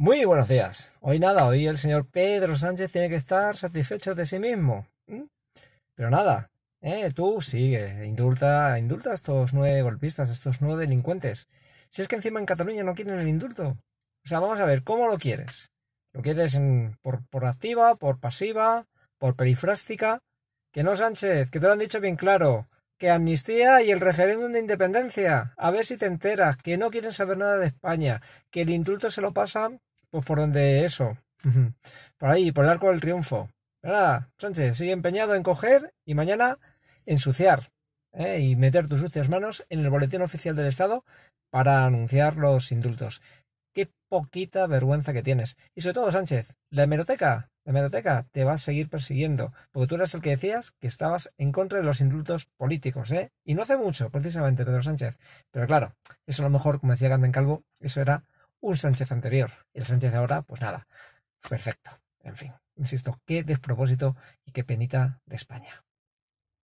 Muy buenos días. Hoy nada, hoy el señor Pedro Sánchez tiene que estar satisfecho de sí mismo. ¿Mm? Pero nada, eh, tú sigue, indulta, indulta a estos nueve golpistas, a estos nueve delincuentes. Si es que encima en Cataluña no quieren el indulto. O sea, vamos a ver, ¿cómo lo quieres? ¿Lo quieres por, por activa, por pasiva, por perifrástica? Que no, Sánchez, que te lo han dicho bien claro. Que amnistía y el referéndum de independencia. A ver si te enteras, que no quieren saber nada de España, que el indulto se lo pasan pues por donde eso. Por ahí, por el arco del triunfo. Nada, Sánchez, sigue empeñado en coger y mañana ensuciar ¿eh? y meter tus sucias manos en el boletín oficial del Estado para anunciar los indultos. Qué poquita vergüenza que tienes. Y sobre todo, Sánchez, la hemeroteca, la hemeroteca te va a seguir persiguiendo, porque tú eras el que decías que estabas en contra de los indultos políticos, ¿eh? Y no hace mucho, precisamente, Pedro Sánchez. Pero claro, eso a lo mejor, como decía Ganden Calvo, eso era un Sánchez anterior. y El Sánchez ahora, pues nada, perfecto. En fin, insisto, qué despropósito y qué penita de España.